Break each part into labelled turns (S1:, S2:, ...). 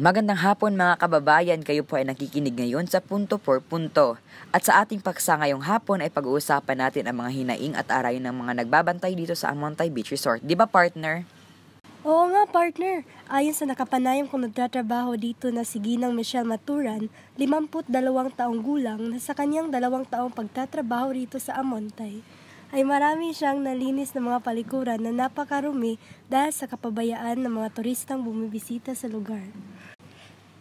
S1: Magandang hapon mga kababayan, kayo po ay nakikinig ngayon sa Punto 4 Punto. At sa ating paksa ngayong hapon ay pag-uusapan natin ang mga hinaing at aray ng mga nagbabantay dito sa Amontay Beach Resort. Di ba partner?
S2: Oo nga partner. Ayon sa nakapanayam kong nagtatrabaho dito na si Ginang Michelle Maturan, 52 taong gulang na sa kanyang dalawang taong pagtatrabaho rito sa Amontay ay marami siyang nalinis ng mga palikuran na napakarumi dahil sa kapabayaan ng mga turistang bumibisita sa lugar.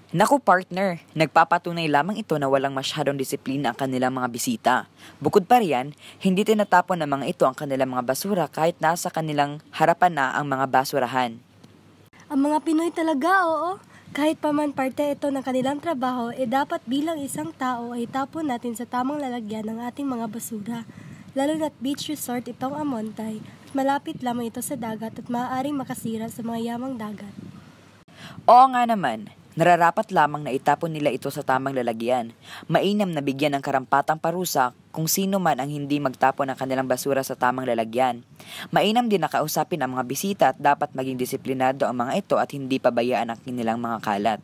S1: Naku partner, nagpapatunay lamang ito na walang masyadong disiplina ang kanilang mga bisita. Bukod pa riyan, hindi tinatapon ng mga ito ang kanilang mga basura kahit nasa kanilang harapan na ang mga basurahan.
S2: Ang mga Pinoy talaga, oo. Kahit pa man parte ito ng kanilang trabaho, e eh dapat bilang isang tao ay tapon natin sa tamang lalagyan ng ating mga basura lalo na't beach resort itong Amontay at malapit lamang ito sa dagat at maaaring makasira sa mga yamang dagat.
S1: Oo nga naman, nararapat lamang na itapon nila ito sa tamang lalagyan. Mainam na bigyan ng karampatang parusa kung sino man ang hindi magtapon ng kanilang basura sa tamang lalagyan. Mainam din na kausapin ang mga bisita at dapat maging disiplinado ang mga ito at hindi pabayaan ang kanilang mga kalat.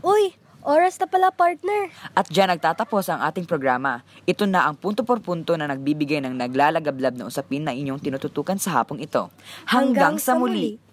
S1: Uy! Oras na pala, partner. At dyan nagtatapos ang ating programa. Ito na ang punto por punto na nagbibigay ng naglalagablab na usapin na inyong tinututukan sa hapong ito. Hanggang, Hanggang sa muli! muli.